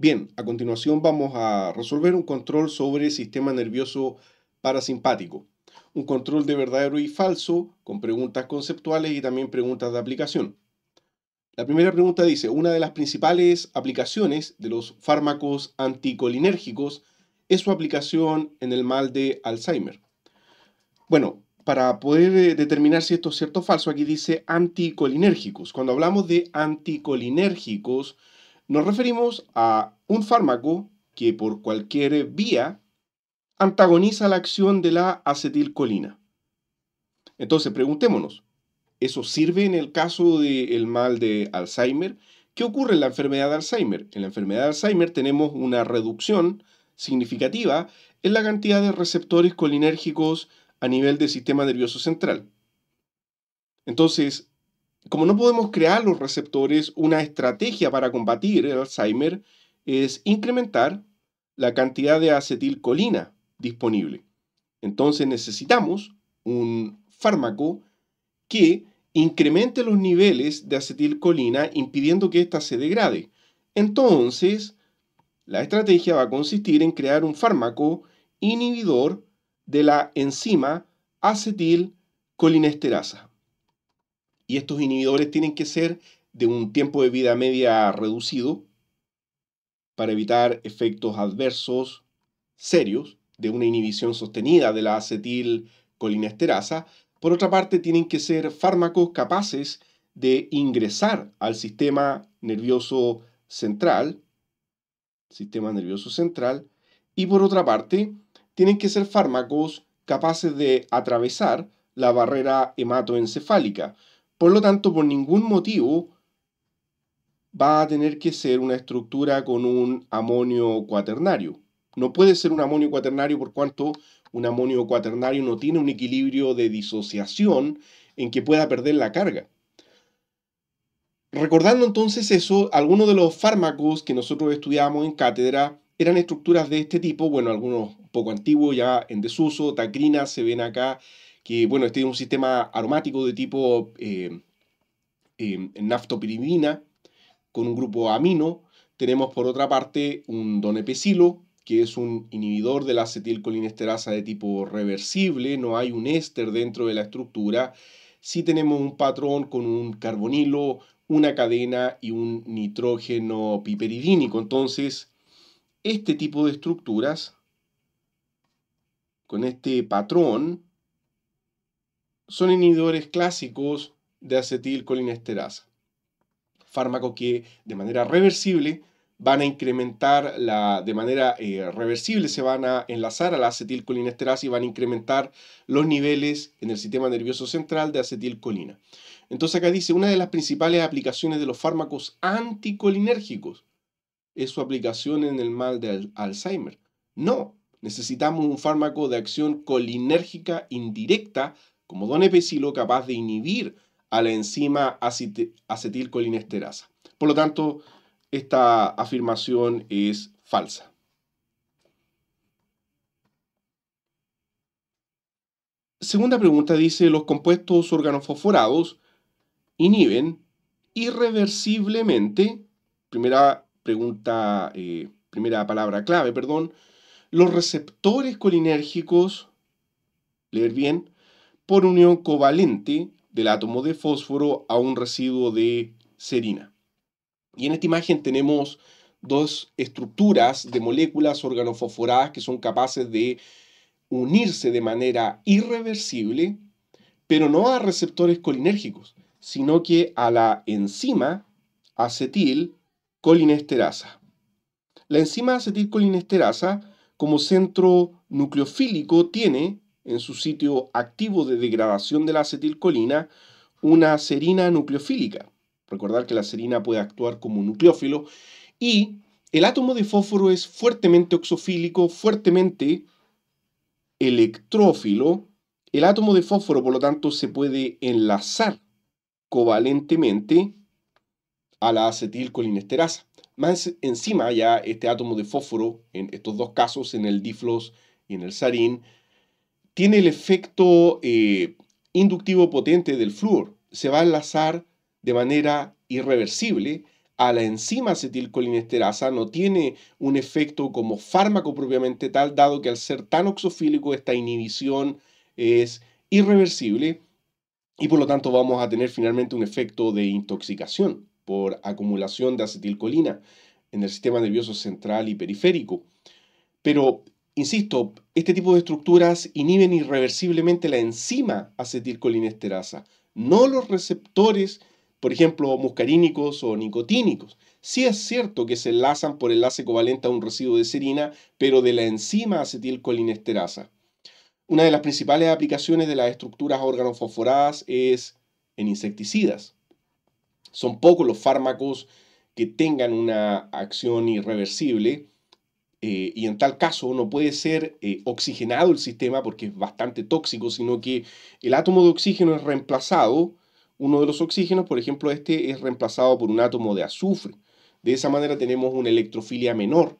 Bien, a continuación vamos a resolver un control sobre el sistema nervioso parasimpático. Un control de verdadero y falso con preguntas conceptuales y también preguntas de aplicación. La primera pregunta dice, una de las principales aplicaciones de los fármacos anticolinérgicos es su aplicación en el mal de Alzheimer. Bueno, para poder eh, determinar si esto es cierto o falso, aquí dice anticolinérgicos. Cuando hablamos de anticolinérgicos, nos referimos a un fármaco que por cualquier vía antagoniza la acción de la acetilcolina. Entonces, preguntémonos, ¿eso sirve en el caso del mal de Alzheimer? ¿Qué ocurre en la enfermedad de Alzheimer? En la enfermedad de Alzheimer tenemos una reducción significativa en la cantidad de receptores colinérgicos a nivel del sistema nervioso central. Entonces, como no podemos crear los receptores, una estrategia para combatir el Alzheimer es incrementar la cantidad de acetilcolina disponible. Entonces necesitamos un fármaco que incremente los niveles de acetilcolina impidiendo que ésta se degrade. Entonces, la estrategia va a consistir en crear un fármaco inhibidor de la enzima acetilcolinesterasa y estos inhibidores tienen que ser de un tiempo de vida media reducido para evitar efectos adversos serios de una inhibición sostenida de la acetilcolinesterasa. Por otra parte, tienen que ser fármacos capaces de ingresar al sistema nervioso central, sistema nervioso central, y por otra parte, tienen que ser fármacos capaces de atravesar la barrera hematoencefálica, por lo tanto, por ningún motivo va a tener que ser una estructura con un amonio cuaternario. No puede ser un amonio cuaternario por cuanto un amonio cuaternario no tiene un equilibrio de disociación en que pueda perder la carga. Recordando entonces eso, algunos de los fármacos que nosotros estudiábamos en cátedra eran estructuras de este tipo, bueno, algunos poco antiguos, ya en desuso, tacrina se ven acá que, bueno, este es un sistema aromático de tipo eh, eh con un grupo amino. Tenemos por otra parte un donepecilo, que es un inhibidor de la acetilcolinesterasa de tipo reversible, no hay un éster dentro de la estructura. Sí tenemos un patrón con un carbonilo, una cadena y un nitrógeno piperidínico. Entonces, este tipo de estructuras con este patrón son inhibidores clásicos de acetilcolinesterasa, fármacos que de manera reversible van a incrementar la, de manera eh, reversible, se van a enlazar a la acetilcolinesterasa y van a incrementar los niveles en el sistema nervioso central de acetilcolina. Entonces acá dice, una de las principales aplicaciones de los fármacos anticolinérgicos es su aplicación en el mal de Alzheimer. No, necesitamos un fármaco de acción colinérgica indirecta como don epicilo capaz de inhibir a la enzima acetilcolinesterasa. Por lo tanto, esta afirmación es falsa. Segunda pregunta dice, los compuestos organofosforados inhiben irreversiblemente, primera pregunta, eh, primera palabra clave, perdón, los receptores colinérgicos, leer bien, por unión covalente del átomo de fósforo a un residuo de serina. Y en esta imagen tenemos dos estructuras de moléculas organofosforadas que son capaces de unirse de manera irreversible, pero no a receptores colinérgicos, sino que a la enzima acetilcolinesterasa. La enzima acetilcolinesterasa como centro nucleofílico tiene en su sitio activo de degradación de la acetilcolina una serina nucleofílica. Recordar que la serina puede actuar como nucleófilo y el átomo de fósforo es fuertemente oxofílico, fuertemente electrófilo. El átomo de fósforo, por lo tanto, se puede enlazar covalentemente a la acetilcolinesterasa. Más encima ya este átomo de fósforo, en estos dos casos, en el diflos y en el sarín, tiene el efecto eh, inductivo potente del flúor. Se va a enlazar de manera irreversible a la enzima acetilcolinesterasa, no tiene un efecto como fármaco propiamente tal, dado que al ser tan oxofílico esta inhibición es irreversible y por lo tanto vamos a tener finalmente un efecto de intoxicación por acumulación de acetilcolina en el sistema nervioso central y periférico. Pero Insisto, este tipo de estructuras inhiben irreversiblemente la enzima acetilcolinesterasa, no los receptores, por ejemplo, muscarínicos o nicotínicos. Sí es cierto que se enlazan por enlace covalente a un residuo de serina, pero de la enzima acetilcolinesterasa. Una de las principales aplicaciones de las estructuras organofosforadas es en insecticidas. Son pocos los fármacos que tengan una acción irreversible eh, y en tal caso no puede ser eh, oxigenado el sistema porque es bastante tóxico, sino que el átomo de oxígeno es reemplazado, uno de los oxígenos, por ejemplo, este es reemplazado por un átomo de azufre. De esa manera tenemos una electrofilia menor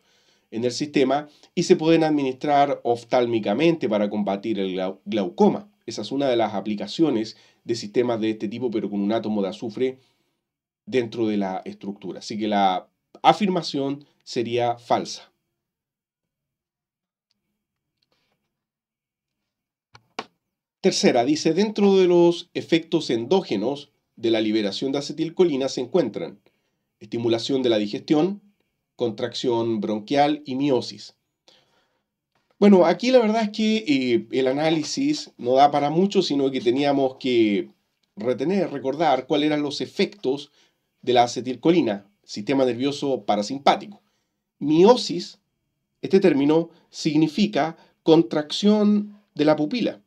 en el sistema y se pueden administrar oftálmicamente para combatir el glaucoma. Esa es una de las aplicaciones de sistemas de este tipo, pero con un átomo de azufre dentro de la estructura. Así que la afirmación sería falsa. Tercera, dice, dentro de los efectos endógenos de la liberación de acetilcolina se encuentran estimulación de la digestión, contracción bronquial y miosis. Bueno, aquí la verdad es que eh, el análisis no da para mucho, sino que teníamos que retener, recordar cuáles eran los efectos de la acetilcolina, sistema nervioso parasimpático. Miosis, este término, significa contracción de la pupila.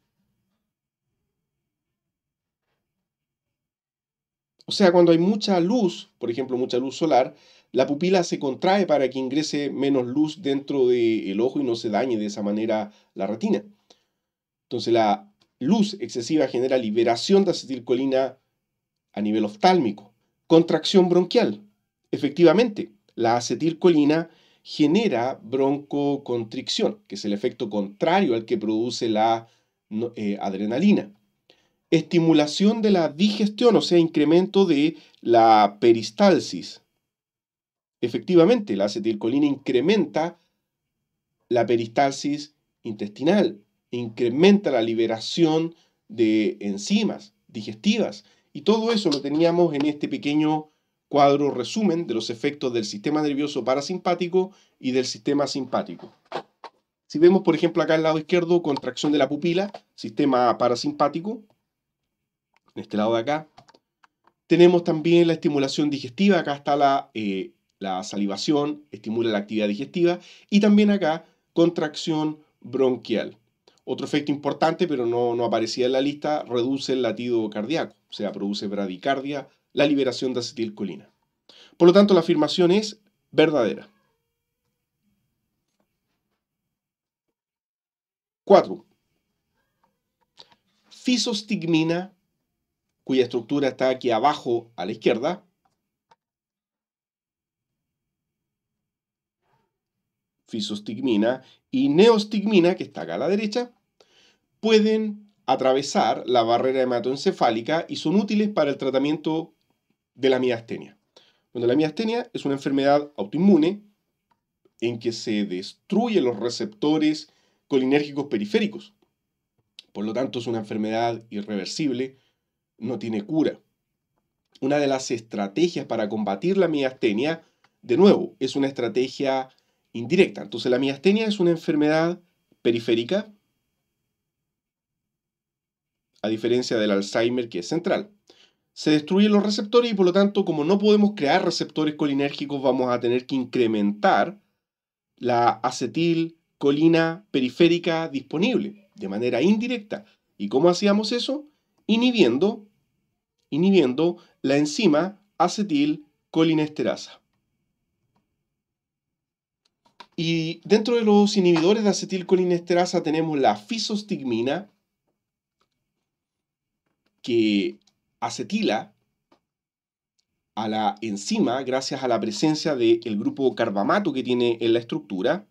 O sea, cuando hay mucha luz, por ejemplo, mucha luz solar, la pupila se contrae para que ingrese menos luz dentro del ojo y no se dañe de esa manera la retina. Entonces la luz excesiva genera liberación de acetilcolina a nivel oftálmico. Contracción bronquial. Efectivamente, la acetilcolina genera broncocontricción, que es el efecto contrario al que produce la eh, adrenalina estimulación de la digestión, o sea, incremento de la peristalsis. Efectivamente, la acetilcolina incrementa la peristalsis intestinal, incrementa la liberación de enzimas digestivas. Y todo eso lo teníamos en este pequeño cuadro resumen de los efectos del sistema nervioso parasimpático y del sistema simpático. Si vemos, por ejemplo, acá al lado izquierdo, contracción de la pupila, sistema parasimpático, en este lado de acá. Tenemos también la estimulación digestiva, acá está eh, la, salivación, estimula la actividad digestiva, y también acá contracción bronquial. Otro efecto importante, pero no, aparecía en la lista, reduce el latido cardíaco, o sea, produce bradicardia, la liberación de acetilcolina. Por lo tanto, la afirmación es verdadera. 4. Fisostigmina cuya estructura está aquí abajo a la izquierda. Fisostigmina y neostigmina, que está acá a la derecha, pueden atravesar la barrera hematoencefálica y son útiles para el tratamiento de la miastenia. Bueno, la miastenia es una enfermedad autoinmune en que se destruyen los receptores colinérgicos periféricos. Por lo tanto, es una enfermedad irreversible no tiene cura. Una de las estrategias para combatir la miastenia, de nuevo, es una estrategia indirecta. Entonces la miastenia es una enfermedad periférica, a diferencia del Alzheimer que es central. Se destruyen los receptores y por lo tanto, como no podemos crear receptores colinérgicos, vamos a tener que incrementar la acetilcolina periférica disponible de manera indirecta. ¿Y cómo hacíamos eso? Inhibiendo inhibiendo la enzima acetilcolinesterasa. Y dentro de los inhibidores de acetilcolinesterasa tenemos la fisostigmina, que acetila a la enzima gracias a la presencia del grupo carbamato que tiene en la estructura,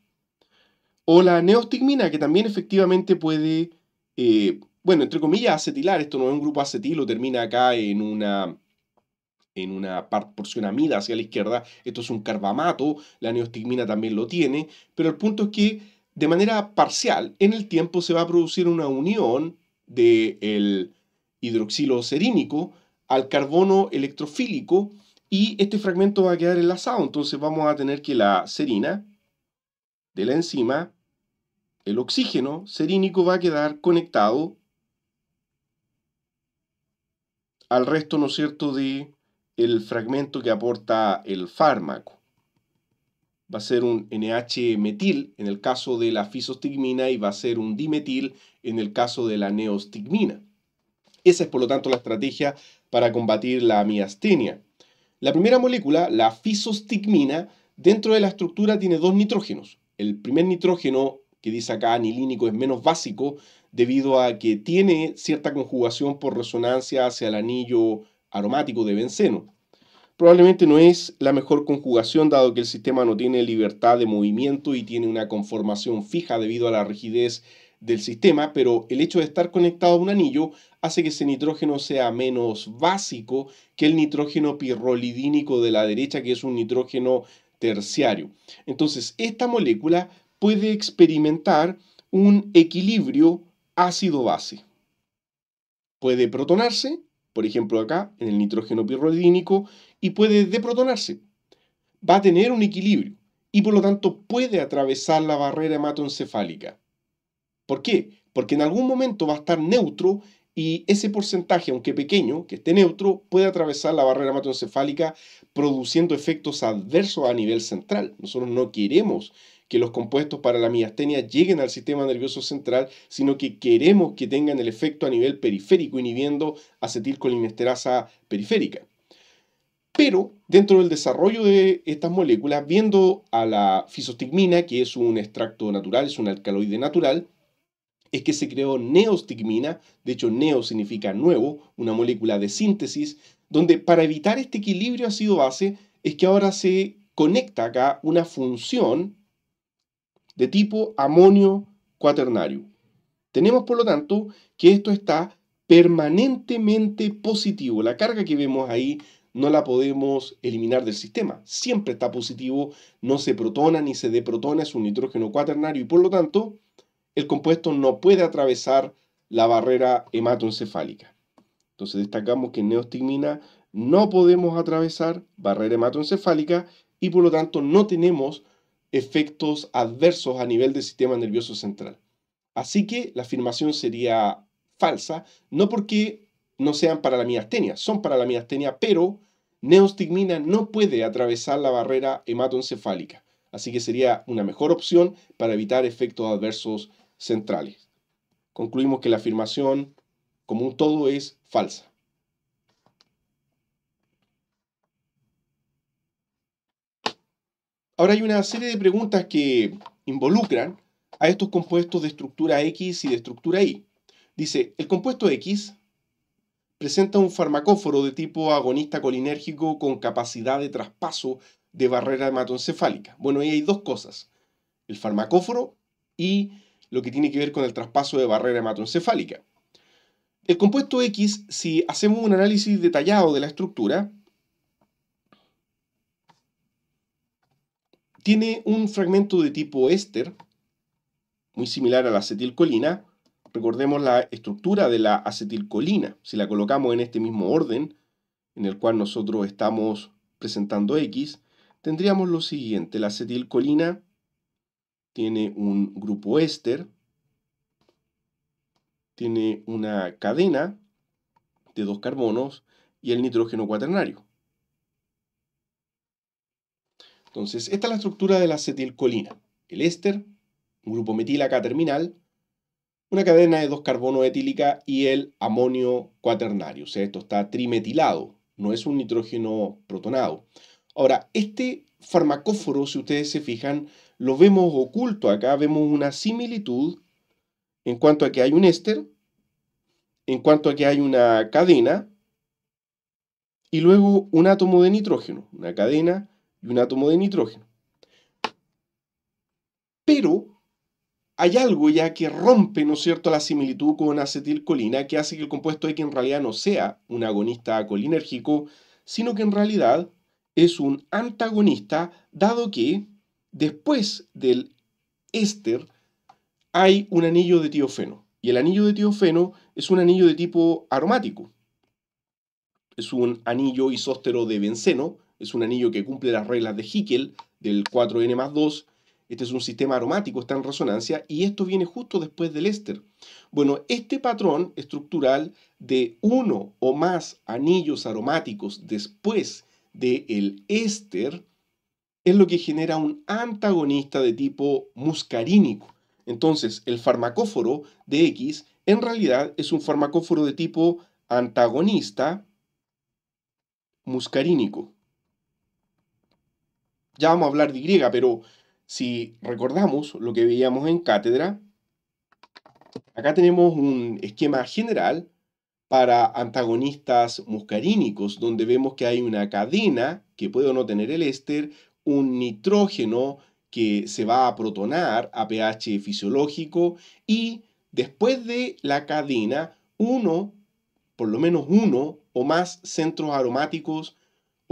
o la neostigmina, que también efectivamente puede eh, bueno, entre comillas, acetilar, esto no es un grupo acetilo, termina acá en una en una porción amida hacia la izquierda, esto es un carbamato, la neostigmina también lo tiene, pero el punto es que de manera parcial en el tiempo se va a producir una unión del hidroxilo serínico al carbono electrofílico y este fragmento va a quedar enlazado, entonces vamos a tener que la serina de la enzima, el oxígeno serínico va a quedar conectado al resto, ¿no es cierto?, de el fragmento que aporta el fármaco. Va a ser un NH-metil en el caso de la fisostigmina y va a ser un dimetil en el caso de la neostigmina. Esa es, por lo tanto, la estrategia para combatir la miastenia. La primera molécula, la fisostigmina, dentro de la estructura tiene dos nitrógenos. El primer nitrógeno, que dice acá anilínico, es menos básico debido a que tiene cierta conjugación por resonancia hacia el anillo aromático de benceno. Probablemente no es la mejor conjugación dado que el sistema no tiene libertad de movimiento y tiene una conformación fija debido a la rigidez del sistema, pero el hecho de estar conectado a un anillo hace que ese nitrógeno sea menos básico que el nitrógeno pirrolidínico de la derecha, que es un nitrógeno terciario. Entonces, esta molécula puede experimentar un equilibrio ácido-base. Puede protonarse, por ejemplo acá, en el nitrógeno pirroidínico, y puede deprotonarse. Va a tener un equilibrio y por lo tanto puede atravesar la barrera hematoencefálica. ¿Por qué? Porque en algún momento va a estar neutro y ese porcentaje, aunque pequeño, que esté neutro, puede atravesar la barrera hematoencefálica produciendo efectos adversos a nivel central. Nosotros no queremos que los compuestos para la miastenia lleguen al sistema nervioso central, sino que queremos que tengan el efecto a nivel periférico, inhibiendo acetilcolinesterasa periférica. Pero dentro del desarrollo de estas moléculas, viendo a la fisostigmina, que es un extracto natural, es un alcaloide natural, es que se creó neostigmina, de hecho neo significa nuevo, una molécula de síntesis, donde para evitar este equilibrio ácido-base es que ahora se conecta acá una función de tipo amonio cuaternario. Tenemos, por lo tanto, que esto está permanentemente positivo. La carga que vemos ahí no la podemos eliminar del sistema. Siempre está positivo, no se protona ni se deprotona, es un nitrógeno cuaternario y por lo tanto el compuesto no puede atravesar la barrera hematoencefálica. Entonces destacamos que en neostigmina no podemos atravesar barrera hematoencefálica y por lo tanto no tenemos efectos adversos a nivel del sistema nervioso central. Así que la afirmación sería falsa, no porque no sean para la miastenia, son para la miastenia, pero neostigmina no puede atravesar la barrera hematoencefálica. Así que sería una mejor opción para evitar efectos adversos centrales. Concluimos que la afirmación como un todo es falsa. Ahora hay una serie de preguntas que involucran a estos compuestos de estructura X y de estructura Y. Dice, el compuesto X presenta un farmacóforo de tipo agonista colinérgico con capacidad de traspaso de barrera hematoencefálica. Bueno, ahí hay dos cosas, el farmacóforo y lo que tiene que ver con el traspaso de barrera hematoencefálica. El compuesto X, si hacemos un análisis detallado de la estructura, Tiene un fragmento de tipo éster, muy similar a la acetilcolina. Recordemos la estructura de la acetilcolina. Si la colocamos en este mismo orden, en el cual nosotros estamos presentando X, tendríamos lo siguiente. La acetilcolina tiene un grupo éster, tiene una cadena de dos carbonos y el nitrógeno cuaternario. Entonces, esta es la estructura de la acetilcolina. El éster, un grupo metila acá terminal, una cadena de dos carbono etílica y el amonio cuaternario. O sea, esto está trimetilado, no es un nitrógeno protonado. Ahora, este farmacóforo, si ustedes se fijan, lo vemos oculto acá, vemos una similitud en cuanto a que hay un éster, en cuanto a que hay una cadena, y luego un átomo de nitrógeno, una cadena y un átomo de nitrógeno. Pero hay algo ya que rompe, ¿no es cierto?, la similitud con acetilcolina, que hace que el compuesto X en realidad no sea un agonista colinérgico, sino que en realidad es un antagonista, dado que después del éster hay un anillo de tiofeno. Y el anillo de tiofeno es un anillo de tipo aromático. Es un anillo isóstero de benceno, es un anillo que cumple las reglas de Hickel del 4N más 2. Este es un sistema aromático, está en resonancia, y esto viene justo después del éster. Bueno, este patrón estructural de uno o más anillos aromáticos después del el éster es lo que genera un antagonista de tipo muscarínico. Entonces, el farmacóforo de X en realidad es un farmacóforo de tipo antagonista muscarínico ya vamos a hablar de Y, pero si recordamos lo que veíamos en cátedra, acá tenemos un esquema general para antagonistas muscarínicos, donde vemos que hay una cadena que puede o no tener el éster, un nitrógeno que se va a protonar a pH fisiológico y después de la cadena, uno, por lo menos uno o más centros aromáticos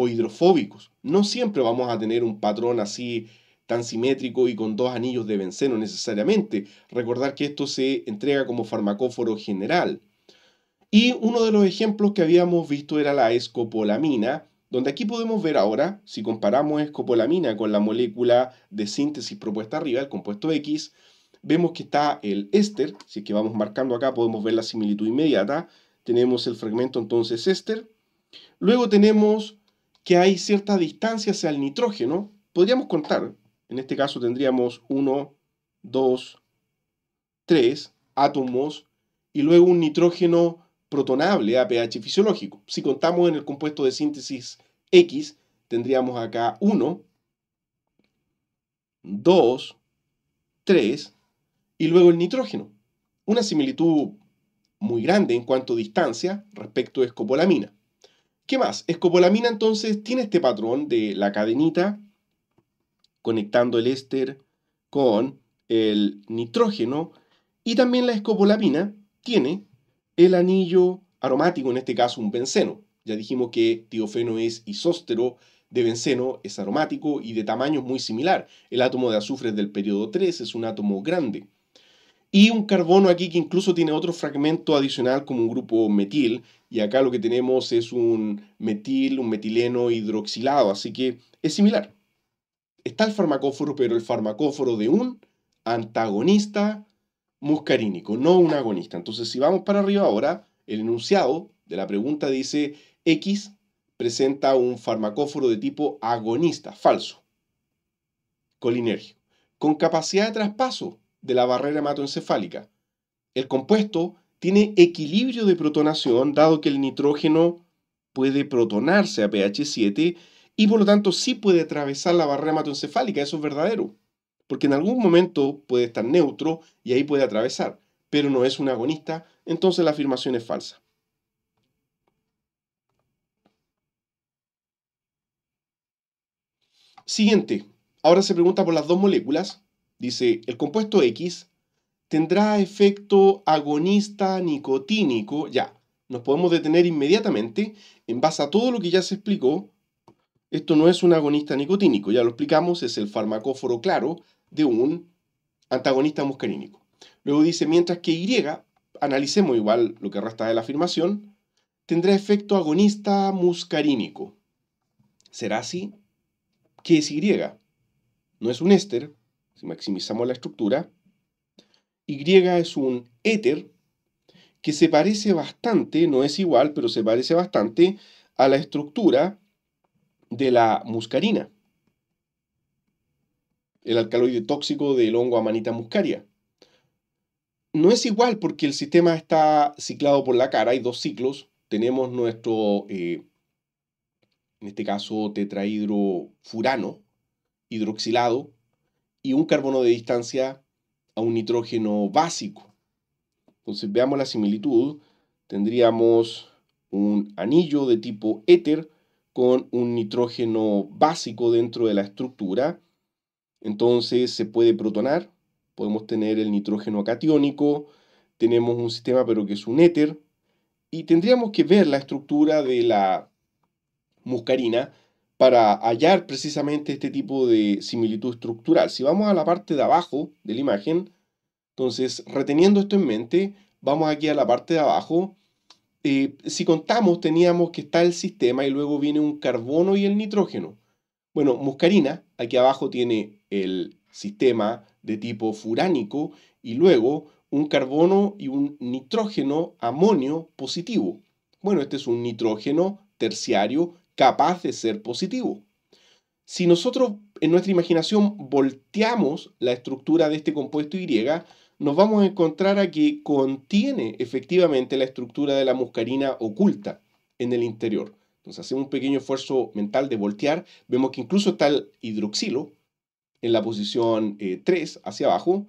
hidrofóbicos. No siempre vamos a tener un patrón así tan simétrico y con dos anillos de benceno necesariamente. Recordar que esto se entrega como farmacóforo general. Y uno de los ejemplos que habíamos visto era la escopolamina, donde aquí podemos ver ahora, si comparamos escopolamina con la molécula de síntesis propuesta arriba, el compuesto X, vemos que está el éster, si es que vamos marcando acá podemos ver la similitud inmediata, tenemos el fragmento entonces éster, luego tenemos que hay cierta distancia hacia el nitrógeno, podríamos contar, en este caso tendríamos 1, 2, 3 átomos y luego un nitrógeno protonable a pH fisiológico. Si contamos en el compuesto de síntesis X, tendríamos acá 1, 2, 3 y luego el nitrógeno. Una similitud muy grande en cuanto a distancia respecto a escopolamina. ¿Qué más? Escopolamina entonces tiene este patrón de la cadenita conectando el éster con el nitrógeno y también la escopolamina tiene el anillo aromático, en este caso un benceno. Ya dijimos que tiofeno es isóstero de benceno, es aromático y de tamaño muy similar. El átomo de azufre del periodo 3 es un átomo grande. Y un carbono aquí que incluso tiene otro fragmento adicional como un grupo metil y acá lo que tenemos es un metil, un metileno hidroxilado, así que es similar. Está el farmacóforo, pero el farmacóforo de un antagonista muscarínico, no un agonista. Entonces, si vamos para arriba ahora, el enunciado de la pregunta dice X presenta un farmacóforo de tipo agonista, falso, colinergio, con capacidad de traspaso de la barrera hematoencefálica. El compuesto tiene equilibrio de protonación, dado que el nitrógeno puede protonarse a pH 7 y por lo tanto sí puede atravesar la barrera hematoencefálica, eso es verdadero, porque en algún momento puede estar neutro y ahí puede atravesar, pero no es un agonista, entonces la afirmación es falsa. Siguiente, ahora se pregunta por las dos moléculas, dice el compuesto X tendrá efecto agonista nicotínico, ya, nos podemos detener inmediatamente en base a todo lo que ya se explicó. Esto no es un agonista nicotínico, ya lo explicamos, es el farmacóforo claro de un antagonista muscarínico. Luego dice, mientras que Y, analicemos igual lo que resta de la afirmación, tendrá efecto agonista muscarínico. ¿Será así? ¿Qué es Y? No es un éster, si maximizamos la estructura, y es un éter que se parece bastante, no es igual, pero se parece bastante a la estructura de la muscarina, el alcaloide tóxico del hongo amanita muscaria. No es igual porque el sistema está ciclado por la cara, hay dos ciclos. Tenemos nuestro, eh, en este caso, tetrahidrofurano, hidroxilado, y un carbono de distancia a un nitrógeno básico. Entonces veamos la similitud. Tendríamos un anillo de tipo éter con un nitrógeno básico dentro de la estructura. Entonces se puede protonar, podemos tener el nitrógeno catiónico, tenemos un sistema pero que es un éter, y tendríamos que ver la estructura de la muscarina para hallar precisamente este tipo de similitud estructural. Si vamos a la parte de abajo de la imagen, entonces reteniendo esto en mente, vamos aquí a la parte de abajo. Eh, si contamos, teníamos que está el sistema y luego viene un carbono y el nitrógeno. Bueno, muscarina, aquí abajo tiene el sistema de tipo furánico y luego un carbono y un nitrógeno amonio positivo. Bueno, este es un nitrógeno terciario capaz de ser positivo. Si nosotros en nuestra imaginación volteamos la estructura de este compuesto Y, nos vamos a encontrar a que contiene efectivamente la estructura de la muscarina oculta en el interior. Entonces hacemos un pequeño esfuerzo mental de voltear, vemos que incluso está el hidroxilo en la posición 3 eh, hacia abajo,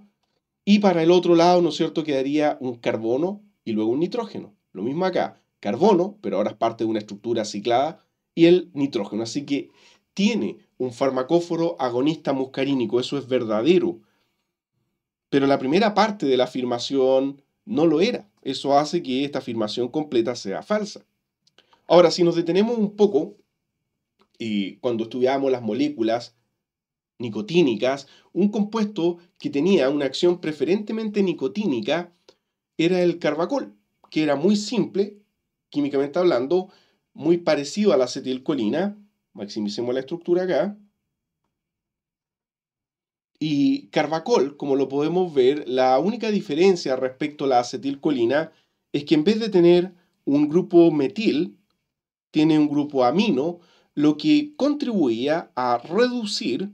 y para el otro lado, ¿no es cierto?, quedaría un carbono y luego un nitrógeno. Lo mismo acá, carbono, pero ahora es parte de una estructura ciclada, y el nitrógeno. Así que tiene un farmacóforo agonista muscarínico, eso es verdadero. Pero la primera parte de la afirmación no lo era. Eso hace que esta afirmación completa sea falsa. Ahora, si nos detenemos un poco, y cuando estudiamos las moléculas nicotínicas, un compuesto que tenía una acción preferentemente nicotínica era el carbacol, que era muy simple, químicamente hablando, muy parecido a la acetilcolina. Maximicemos la estructura acá. Y carbacol, como lo podemos ver, la única diferencia respecto a la acetilcolina es que en vez de tener un grupo metil, tiene un grupo amino, lo que contribuía a reducir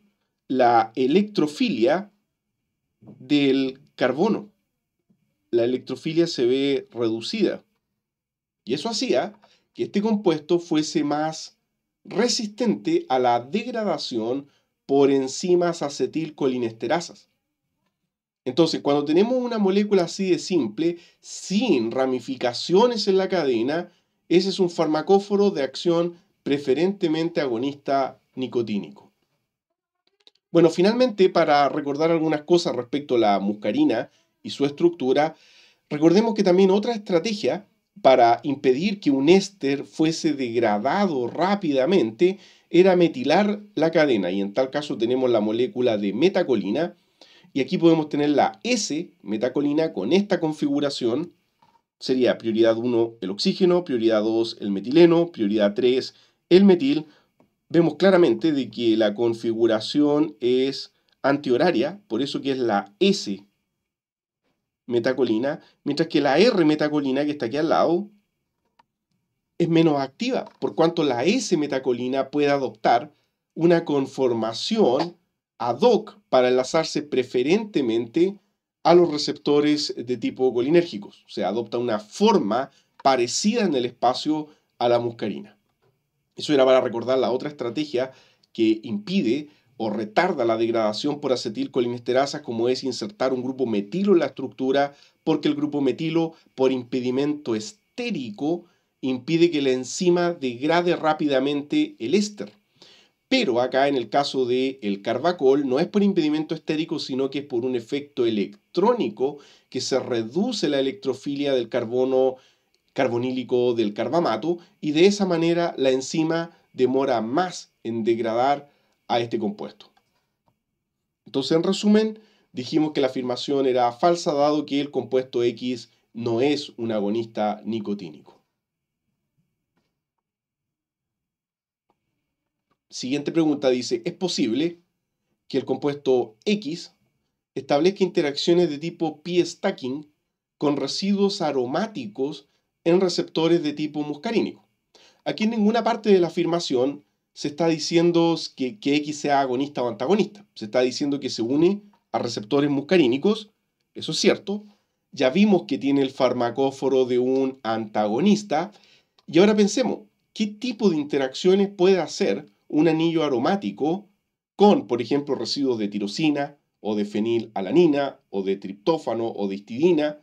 la electrofilia del carbono. La electrofilia se ve reducida. Y eso hacía que este compuesto fuese más resistente a la degradación por enzimas acetilcolinesterasas. Entonces, cuando tenemos una molécula así de simple, sin ramificaciones en la cadena, ese es un farmacóforo de acción preferentemente agonista nicotínico. Bueno, finalmente, para recordar algunas cosas respecto a la muscarina y su estructura, recordemos que también otra estrategia para impedir que un éster fuese degradado rápidamente era metilar la cadena y en tal caso tenemos la molécula de metacolina y aquí podemos tener la S metacolina con esta configuración sería prioridad 1 el oxígeno, prioridad 2 el metileno, prioridad 3 el metil. Vemos claramente de que la configuración es antihoraria, por eso que es la S metacolina, mientras que la R-metacolina, que está aquí al lado, es menos activa, por cuanto la S-metacolina puede adoptar una conformación ad hoc para enlazarse preferentemente a los receptores de tipo colinérgicos. O sea, adopta una forma parecida en el espacio a la muscarina. Eso era para recordar la otra estrategia que impide o retarda la degradación por acetilcolinesterasa como es insertar un grupo metilo en la estructura porque el grupo metilo por impedimento estérico impide que la enzima degrade rápidamente el éster. Pero acá en el caso del el carbacol no es por impedimento estérico, sino que es por un efecto electrónico que se reduce la electrofilia del carbono carbonílico del carbamato y de esa manera la enzima demora más en degradar a este compuesto. Entonces, en resumen, dijimos que la afirmación era falsa dado que el compuesto X no es un agonista nicotínico. Siguiente pregunta dice, ¿es posible que el compuesto X establezca interacciones de tipo P-stacking con residuos aromáticos en receptores de tipo muscarínico? Aquí en ninguna parte de la afirmación se está diciendo que, X sea agonista o antagonista. Se está diciendo que se une a receptores muscarínicos, eso es cierto. Ya vimos que tiene el farmacóforo de un antagonista. Y ahora pensemos, ¿qué tipo de interacciones puede hacer un anillo aromático con, por ejemplo, residuos de tirosina o de fenilalanina o de triptófano o de histidina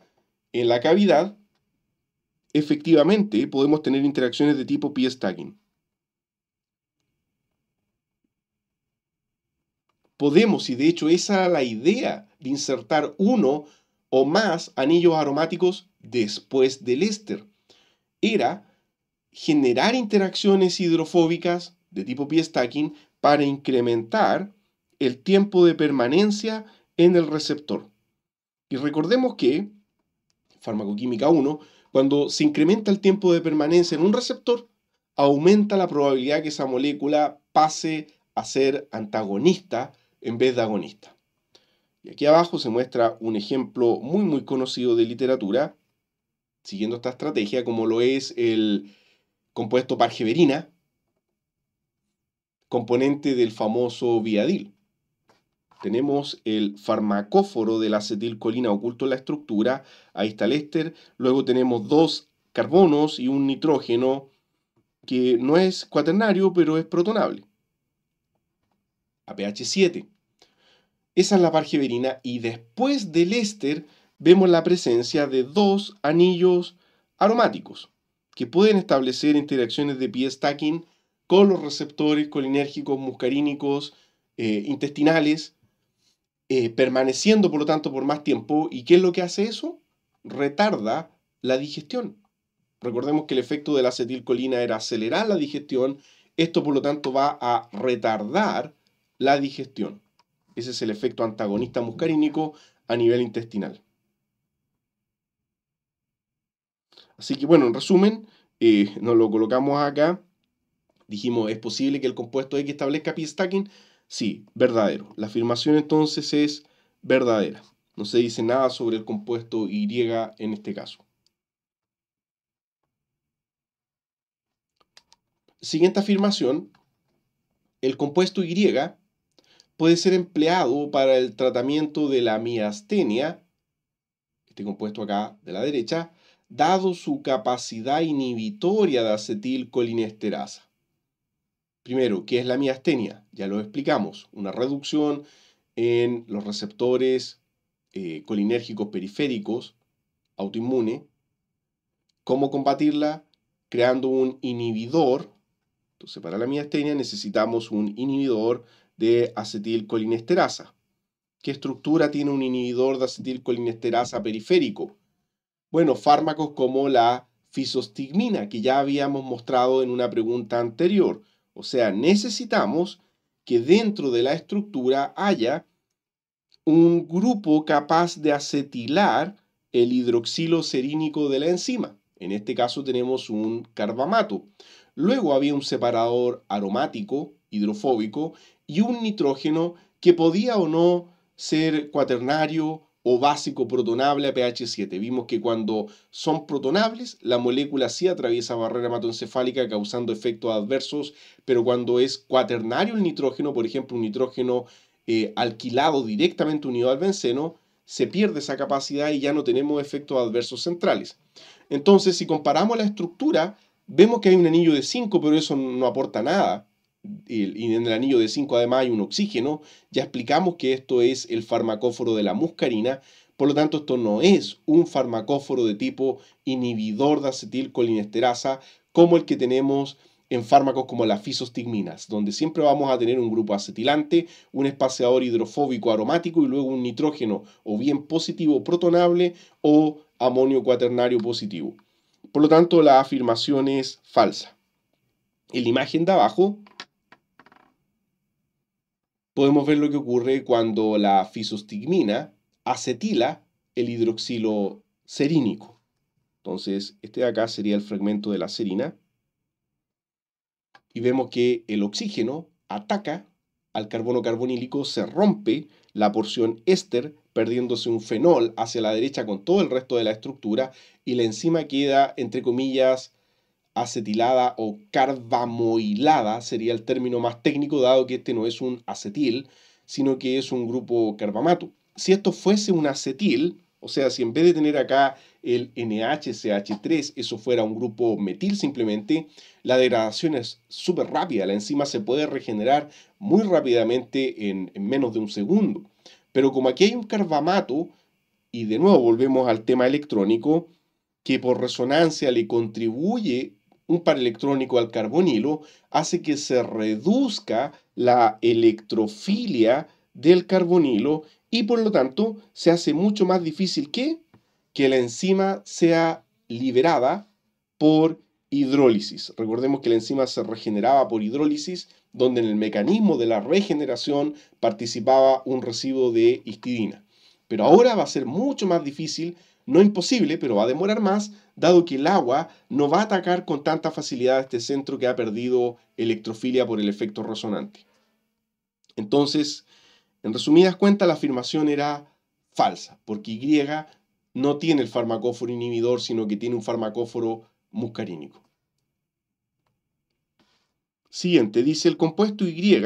en la cavidad? Efectivamente, podemos tener interacciones de tipo P-stacking. podemos, y de hecho esa era la idea de insertar uno o más anillos aromáticos después del éster, era generar interacciones hidrofóbicas de tipo p-stacking para incrementar el tiempo de permanencia en el receptor. Y recordemos que, farmacoquímica 1, cuando se incrementa el tiempo de permanencia en un receptor, aumenta la probabilidad que esa molécula pase a ser antagonista en vez de agonista. Y aquí abajo se muestra un ejemplo muy muy conocido de literatura, siguiendo esta estrategia, como lo es el compuesto pargeverina, componente del famoso viadil. Tenemos el farmacóforo de la acetilcolina oculto en la estructura, ahí está el éster, luego tenemos dos carbonos y un nitrógeno que no es cuaternario, pero es protonable. A pH 7. Esa es la pargeverina Y después del éster vemos la presencia de dos anillos aromáticos que pueden establecer interacciones de pie stacking con los receptores colinérgicos, muscarínicos, eh, intestinales, eh, permaneciendo por lo tanto por más tiempo. ¿Y qué es lo que hace eso? Retarda la digestión. Recordemos que el efecto de la acetilcolina era acelerar la digestión, esto por lo tanto va a retardar la digestión. Ese es el efecto antagonista muscarínico a nivel intestinal. Así que bueno, en resumen, eh, nos lo colocamos acá. Dijimos, ¿es posible que el compuesto X establezca p-stacking? Sí, verdadero. La afirmación entonces es verdadera. No se dice nada sobre el compuesto Y en este caso. Siguiente afirmación. El compuesto Y puede ser empleado para el tratamiento de la miastenia, este compuesto acá de la derecha, dado su capacidad inhibitoria de acetilcolinesterasa. Primero, ¿qué es la miastenia? Ya lo explicamos, una reducción en los receptores eh, colinérgicos periféricos autoinmune. ¿Cómo combatirla? Creando un inhibidor. Entonces, para la miastenia necesitamos un inhibidor de acetilcolinesterasa. ¿Qué estructura tiene un inhibidor de acetilcolinesterasa periférico? Bueno, fármacos como la fisostigmina, que ya habíamos mostrado en una pregunta anterior. O sea, necesitamos que dentro de la estructura haya un grupo capaz de acetilar el hidroxilo serínico de la enzima. En este caso tenemos un carbamato. Luego había un separador aromático hidrofóbico y un nitrógeno que podía o no ser cuaternario o básico protonable a pH 7. Vimos que cuando son protonables, la molécula sí atraviesa barrera hematoencefálica causando efectos adversos, pero cuando es cuaternario el nitrógeno, por ejemplo, un nitrógeno eh, alquilado directamente unido al benceno, se pierde esa capacidad y ya no tenemos efectos adversos centrales. Entonces, si comparamos la estructura, vemos que hay un anillo de 5, pero eso no aporta nada y en el anillo de 5 además hay un oxígeno, ya explicamos que esto es el farmacóforo de la muscarina, por lo tanto esto no es un farmacóforo de tipo inhibidor de acetilcolinesterasa como el que tenemos en fármacos como las fisostigminas, donde siempre vamos a tener un grupo acetilante, un espaciador hidrofóbico aromático y luego un nitrógeno o bien positivo protonable o amonio cuaternario positivo. Por lo tanto, la afirmación es falsa. En la imagen de abajo podemos ver lo que ocurre cuando la fisostigmina acetila el hidroxilo serínico. Entonces, este de acá sería el fragmento de la serina. Y vemos que el oxígeno ataca al carbono carbonílico, se rompe la porción éster, perdiéndose un fenol hacia la derecha con todo el resto de la estructura, y la enzima queda, entre comillas, acetilada o carbamoilada sería el término más técnico, dado que este no es un acetil, sino que es un grupo carbamato. Si esto fuese un acetil, o sea, si en vez de tener acá el NHCH3, eso fuera un grupo metil simplemente, la degradación es súper rápida, la enzima se puede regenerar muy rápidamente en, en menos de un segundo. Pero como aquí hay un carbamato, y de nuevo volvemos al tema electrónico, que por resonancia le contribuye un par electrónico al carbonilo hace que se reduzca la electrofilia del carbonilo y por lo tanto se hace mucho más difícil que, que la enzima sea liberada por hidrólisis. Recordemos que la enzima se regeneraba por hidrólisis, donde en el mecanismo de la regeneración participaba un residuo de histidina. Pero ahora va a ser mucho más difícil no imposible, pero va a demorar más, dado que el agua no va a atacar con tanta facilidad a este centro que ha perdido electrofilia por el efecto resonante. Entonces, en resumidas cuentas, la afirmación era falsa, porque Y no tiene el farmacóforo inhibidor, sino que tiene un farmacóforo muscarínico. Siguiente, dice el compuesto Y.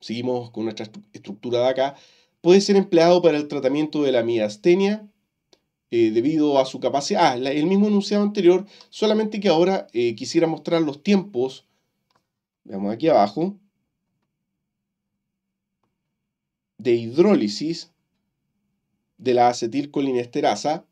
Seguimos con nuestra estructura de acá puede ser empleado para el tratamiento de la miastenia eh, debido a su capacidad. Ah, el mismo enunciado anterior, solamente que ahora eh, quisiera mostrar los tiempos. Veamos aquí abajo. De hidrólisis de la acetilcolinesterasa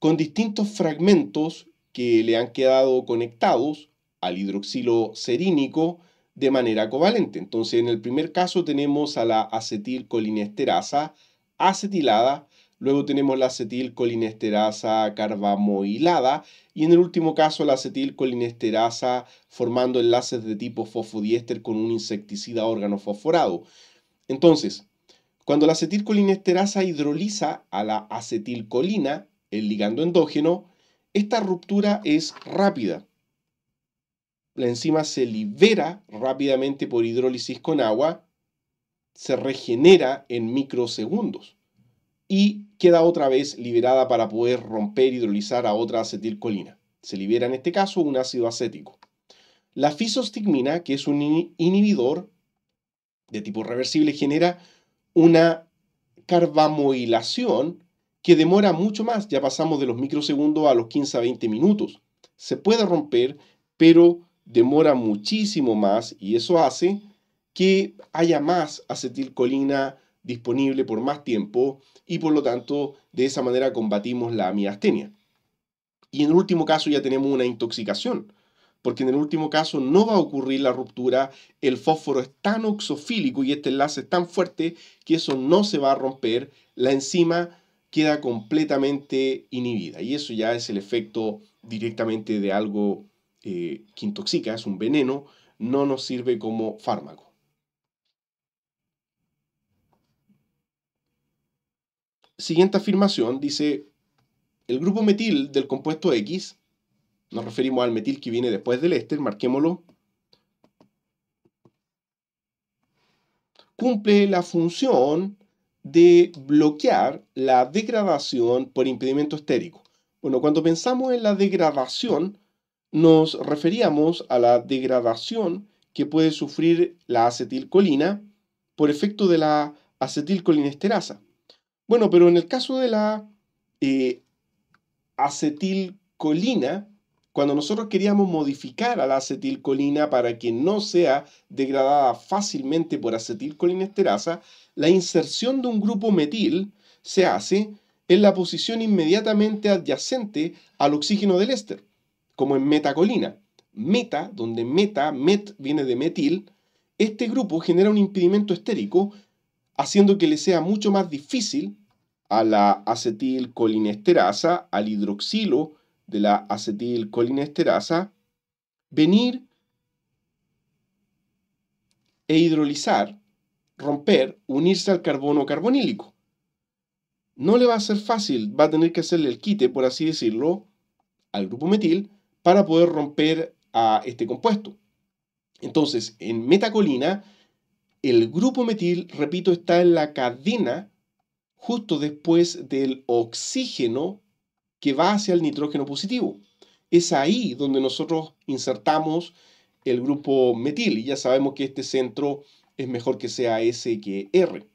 con distintos fragmentos que le han quedado conectados al hidroxilo serínico de manera covalente. Entonces, en el primer caso tenemos a la acetilcolinesterasa acetilada, luego tenemos la acetilcolinesterasa carbamoilada y en el último caso la acetilcolinesterasa formando enlaces de tipo fosfodiéster con un insecticida órgano fosforado. Entonces, cuando la acetilcolinesterasa hidroliza a la acetilcolina, el ligando endógeno, esta ruptura es rápida la enzima se libera rápidamente por hidrólisis con agua, se regenera en microsegundos y queda otra vez liberada para poder romper hidrolizar a otra acetilcolina. Se libera en este caso un ácido acético. La fisostigmina, que es un inhibidor de tipo reversible, genera una carbamoilación que demora mucho más, ya pasamos de los microsegundos a los 15 a 20 minutos. Se puede romper, pero demora muchísimo más y eso hace que haya más acetilcolina disponible por más tiempo y por lo tanto de esa manera combatimos la miastenia Y en el último caso ya tenemos una intoxicación, porque en el último caso no va a ocurrir la ruptura, el fósforo es tan oxofílico y este enlace es tan fuerte que eso no se va a romper, la enzima queda completamente inhibida y eso ya es el efecto directamente de algo eh, que intoxica, es un veneno, no nos sirve como fármaco. Siguiente afirmación dice, el grupo metil del compuesto X, nos referimos al metil que viene después del éster, marquémoslo, cumple la función de bloquear la degradación por impedimento estérico. Bueno, cuando pensamos en la degradación, nos referíamos a la degradación que puede sufrir la acetilcolina por efecto de la acetilcolinesterasa. Bueno, pero en el caso de la eh, acetilcolina, cuando nosotros queríamos modificar a la acetilcolina para que no sea degradada fácilmente por acetilcolinesterasa, la inserción de un grupo metil se hace en la posición inmediatamente adyacente al oxígeno del éster como en metacolina. Meta, donde meta, met viene de metil, este grupo genera un impedimento estérico, haciendo que le sea mucho más difícil a la acetilcolinesterasa, al hidroxilo de la acetilcolinesterasa, venir e hidrolizar, romper, unirse al carbono carbonílico. No le va a ser fácil, va a tener que hacerle el quite, por así decirlo, al grupo metil para poder romper a este compuesto. Entonces, en metacolina, el grupo metil, repito, está en la cadena justo después del oxígeno que va hacia el nitrógeno positivo. Es ahí donde nosotros insertamos el grupo metil y ya sabemos que este centro es mejor que sea S que R.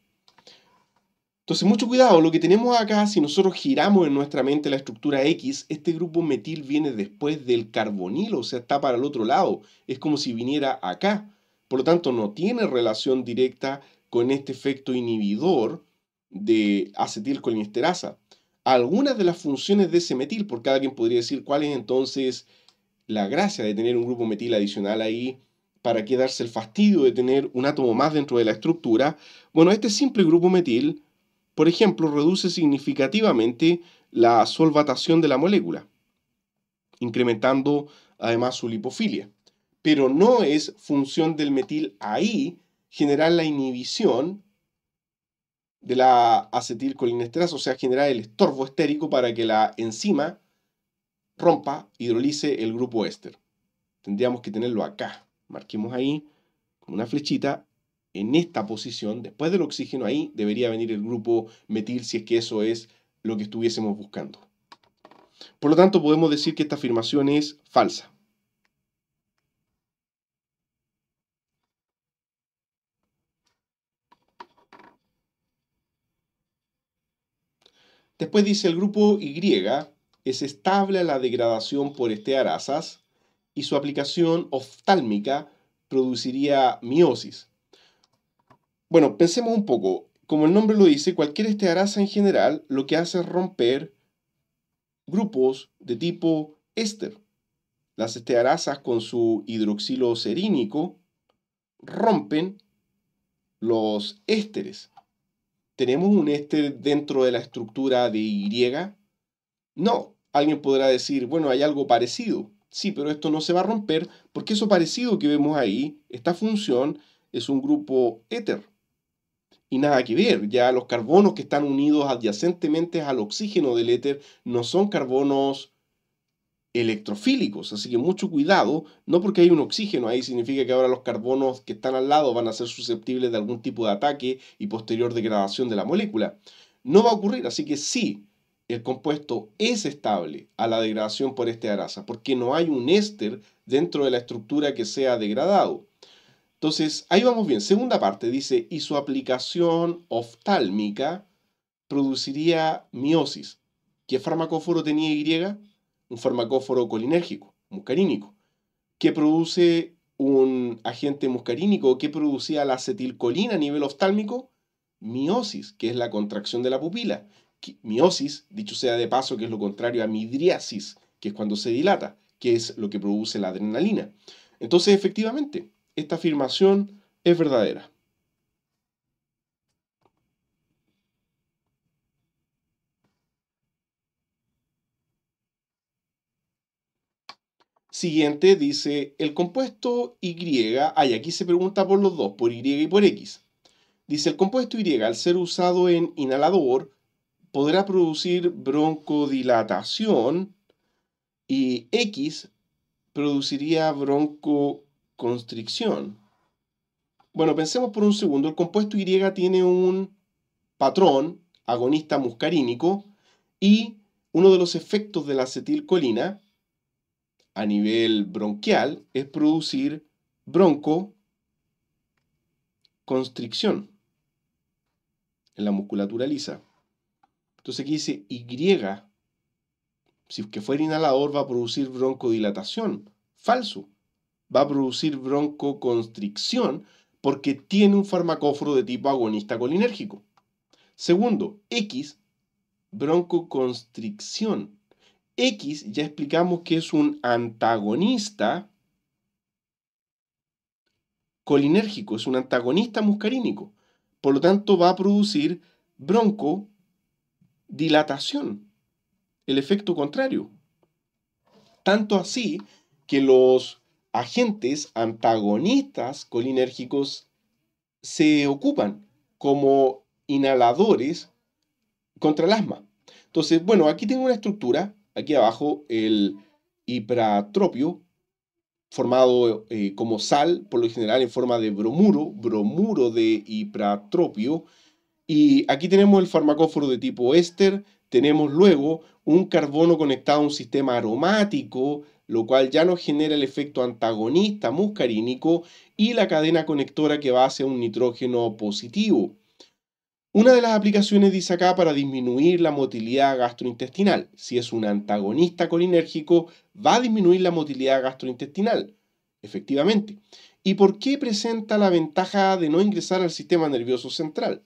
Entonces, mucho cuidado, lo que tenemos acá, si nosotros giramos en nuestra mente la estructura X, este grupo metil viene después del carbonilo, o sea, está para el otro lado, es como si viniera acá. Por lo tanto, no tiene relación directa con este efecto inhibidor de acetilcolinesterasa. Algunas de las funciones de ese metil, porque quien podría decir cuál es entonces la gracia de tener un grupo metil adicional ahí, para quedarse el fastidio de tener un átomo más dentro de la estructura. Bueno, este simple grupo metil por ejemplo, reduce significativamente la solvatación de la molécula, incrementando además su lipofilia. Pero no es función del metil ahí generar la inhibición de la acetilcolinesterasa, o sea, generar el estorbo estérico para que la enzima rompa, hidrolice el grupo éster. Tendríamos que tenerlo acá. Marquemos ahí con una flechita en esta posición, después del oxígeno, ahí debería venir el grupo metil si es que eso es lo que estuviésemos buscando. Por lo tanto, podemos decir que esta afirmación es falsa. Después dice el grupo Y es estable a la degradación por estearasas y su aplicación oftálmica produciría miosis. Bueno, pensemos un poco. Como el nombre lo dice, cualquier estearasa en general lo que hace es romper grupos de tipo éster. Las estearasas con su hidroxilo serínico rompen los ésteres. ¿Tenemos un éster dentro de la estructura de Y? No. Alguien podrá decir, bueno, hay algo parecido. Sí, pero esto no se va a romper porque eso parecido que vemos ahí, esta función, es un grupo éter y nada que ver. Ya los carbonos que están unidos adyacentemente al oxígeno del éter no son carbonos electrofílicos, así que mucho cuidado, no porque hay un oxígeno ahí significa que ahora los carbonos que están al lado van a ser susceptibles de algún tipo de ataque y posterior degradación de la molécula. No va a ocurrir, así que sí, el compuesto es estable a la degradación por este arasa porque no hay un éster dentro de la estructura que sea degradado. Entonces, ahí vamos bien. Segunda parte dice, y su aplicación oftálmica produciría miosis. ¿Qué farmacóforo tenía Y? Un farmacóforo colinérgico, muscarínico, ¿Qué produce un agente muscarínico ¿Qué producía la acetilcolina a nivel oftálmico, miosis, que es la contracción de la pupila. Miosis, dicho sea de paso, que es lo contrario a midriasis, que es cuando se dilata, que es lo que produce la adrenalina. Entonces, efectivamente, esta afirmación es verdadera. Siguiente dice, el compuesto Y, ay, aquí se pregunta por los dos, por Y y por X. Dice, el compuesto Y, al ser usado en inhalador, podrá producir broncodilatación y X produciría bronco constricción. Bueno, pensemos por un segundo, el compuesto Y tiene un patrón agonista muscarínico y uno de los efectos de la acetilcolina a nivel bronquial es producir broncoconstricción en la musculatura lisa. Entonces aquí dice Y, si que fuera inhalador va a producir broncodilatación. Falso va a producir broncoconstricción porque tiene un farmacóforo de tipo agonista colinérgico. Segundo, X, broncoconstricción. X ya explicamos que es un antagonista colinérgico, es un antagonista muscarínico. Por lo tanto, va a producir broncodilatación, el efecto contrario. Tanto así que los agentes antagonistas colinérgicos se ocupan como inhaladores contra el asma. Entonces, bueno, aquí tengo una estructura, aquí abajo el hipratropio, formado eh, como sal, por lo general en forma de bromuro, bromuro de hipratropio. Y aquí tenemos el farmacóforo de tipo éster, tenemos luego un carbono conectado a un sistema aromático lo cual ya nos genera el efecto antagonista muscarínico y la cadena conectora que va hacia un nitrógeno positivo. Una de las aplicaciones dice acá para disminuir la motilidad gastrointestinal. Si es un antagonista colinérgico, va a disminuir la motilidad gastrointestinal. Efectivamente. ¿Y por qué presenta la ventaja de no ingresar al sistema nervioso central?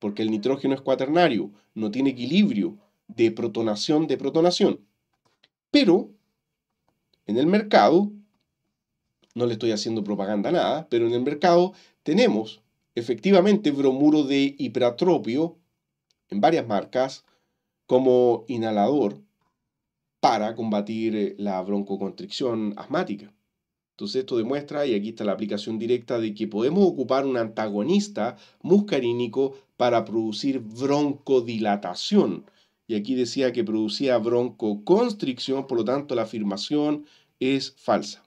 Porque el nitrógeno es cuaternario, no tiene equilibrio de protonación de protonación. Pero en el mercado, no le estoy haciendo propaganda nada, pero en el mercado tenemos efectivamente bromuro de hipratropio en varias marcas como inhalador para combatir eh, la broncoconstricción asmática. Entonces esto demuestra, y aquí está la aplicación directa, de que podemos ocupar un antagonista muscarínico para producir broncodilatación, y aquí decía que producía broncoconstricción, por lo tanto la afirmación es falsa.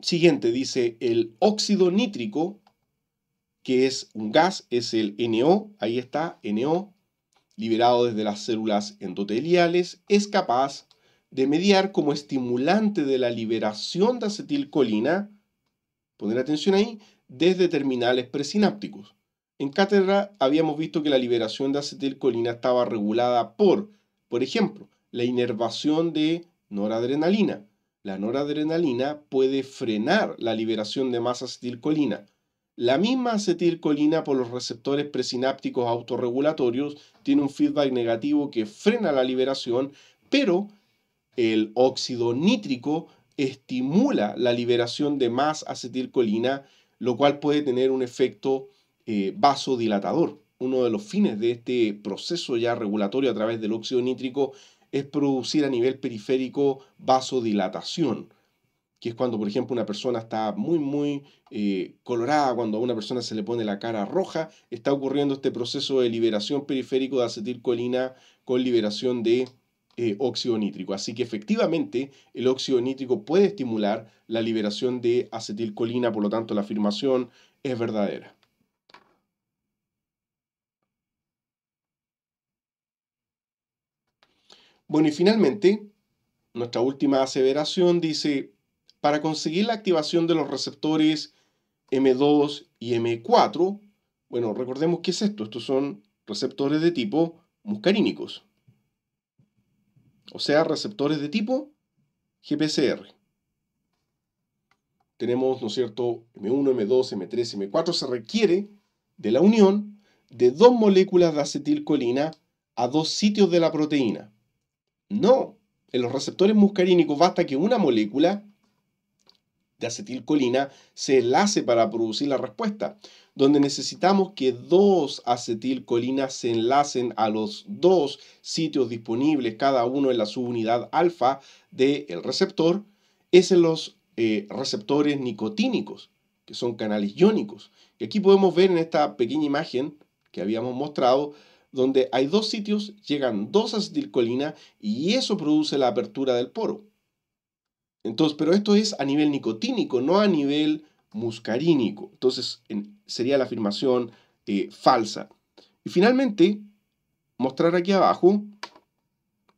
Siguiente, dice el óxido nítrico, que es un gas, es el NO, ahí está, NO, liberado desde las células endoteliales, es capaz de mediar como estimulante de la liberación de acetilcolina, poner atención ahí, desde terminales presinápticos. En cátedra habíamos visto que la liberación de acetilcolina estaba regulada por, por ejemplo, la inervación de noradrenalina. La noradrenalina puede frenar la liberación de más acetilcolina. La misma acetilcolina por los receptores presinápticos autorregulatorios tiene un feedback negativo que frena la liberación, pero el óxido nítrico estimula la liberación de más acetilcolina, lo cual puede tener un efecto eh, vasodilatador. Uno de los fines de este proceso ya regulatorio a través del óxido nítrico es producir a nivel periférico vasodilatación, que es cuando, por ejemplo, una persona está muy, muy eh, colorada, cuando a una persona se le pone la cara roja, está ocurriendo este proceso de liberación periférico de acetilcolina con liberación de eh, óxido nítrico. Así que efectivamente el óxido nítrico puede estimular la liberación de acetilcolina, por lo tanto la afirmación es verdadera. Bueno, y finalmente, nuestra última aseveración dice, para conseguir la activación de los receptores M2 y M4, bueno, recordemos qué es esto, estos son receptores de tipo muscarínicos o sea, receptores de tipo GPCR. Tenemos, ¿no es cierto?, M1, M2, M3, M4. Se requiere de la unión de dos moléculas de acetilcolina a dos sitios de la proteína. No, en los receptores muscarínicos basta que una molécula de acetilcolina se enlace para producir la respuesta donde necesitamos que dos acetilcolinas se enlacen a los dos sitios disponibles, cada uno en la subunidad alfa del receptor, es en los eh, receptores nicotínicos, que son canales iónicos. Y aquí podemos ver en esta pequeña imagen que habíamos mostrado, donde hay dos sitios, llegan dos acetilcolinas y eso produce la apertura del poro. Entonces, pero esto es a nivel nicotínico, no a nivel muscarínico. Entonces sería la afirmación eh, falsa. Y finalmente, mostrar aquí abajo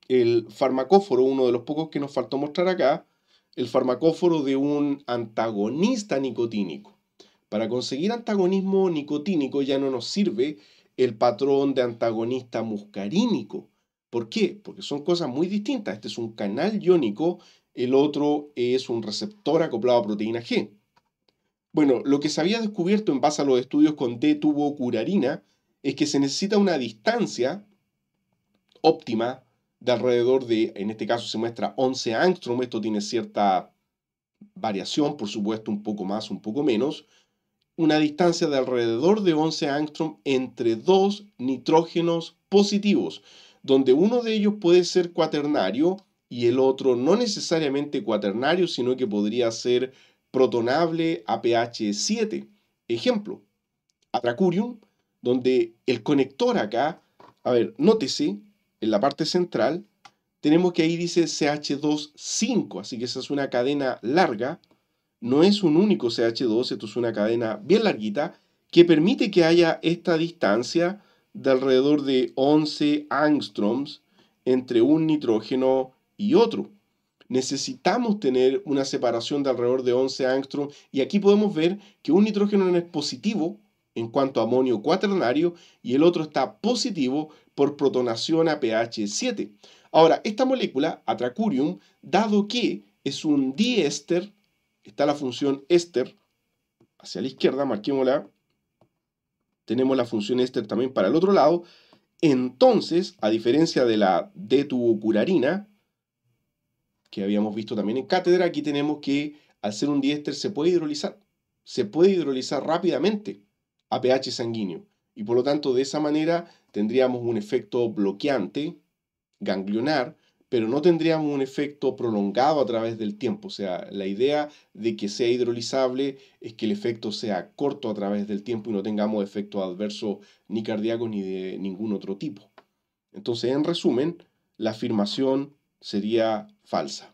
el farmacóforo, uno de los pocos que nos faltó mostrar acá, el farmacóforo de un antagonista nicotínico. Para conseguir antagonismo nicotínico ya no nos sirve el patrón de antagonista muscarínico. ¿Por qué? Porque son cosas muy distintas. Este es un canal iónico, el otro es un receptor acoplado a proteína G. Bueno, lo que se había descubierto en base a los estudios con D-tubo curarina es que se necesita una distancia óptima de alrededor de, en este caso se muestra 11 angstrom, esto tiene cierta variación, por supuesto, un poco más, un poco menos, una distancia de alrededor de 11 angstrom entre dos nitrógenos positivos, donde uno de ellos puede ser cuaternario y el otro no necesariamente cuaternario, sino que podría ser protonable a pH 7. Ejemplo, Atracurium, donde el conector acá, a ver, nótese, en la parte central, tenemos que ahí dice CH2-5, así que esa es una cadena larga, no es un único CH2, esto es una cadena bien larguita, que permite que haya esta distancia de alrededor de 11 angstroms entre un nitrógeno y otro necesitamos tener una separación de alrededor de 11 angstrom y aquí podemos ver que un nitrógeno es positivo en cuanto a amonio cuaternario y el otro está positivo por protonación a pH 7. Ahora, esta molécula, atracurium, dado que es un diéster, está la función éster hacia la izquierda, marquémosla, tenemos la función éster también para el otro lado, entonces, a diferencia de la D-tubocurarina, que habíamos visto también en cátedra, aquí tenemos que al ser un diéster se puede hidrolizar, se puede hidrolizar rápidamente a pH sanguíneo y por lo tanto de esa manera tendríamos un efecto bloqueante ganglionar, pero no tendríamos un efecto prolongado a través del tiempo. O sea, la idea de que sea hidrolizable es que el efecto sea corto a través del tiempo y no tengamos efecto adverso ni cardíacos ni de ningún otro tipo. Entonces, en resumen, la afirmación sería falsa.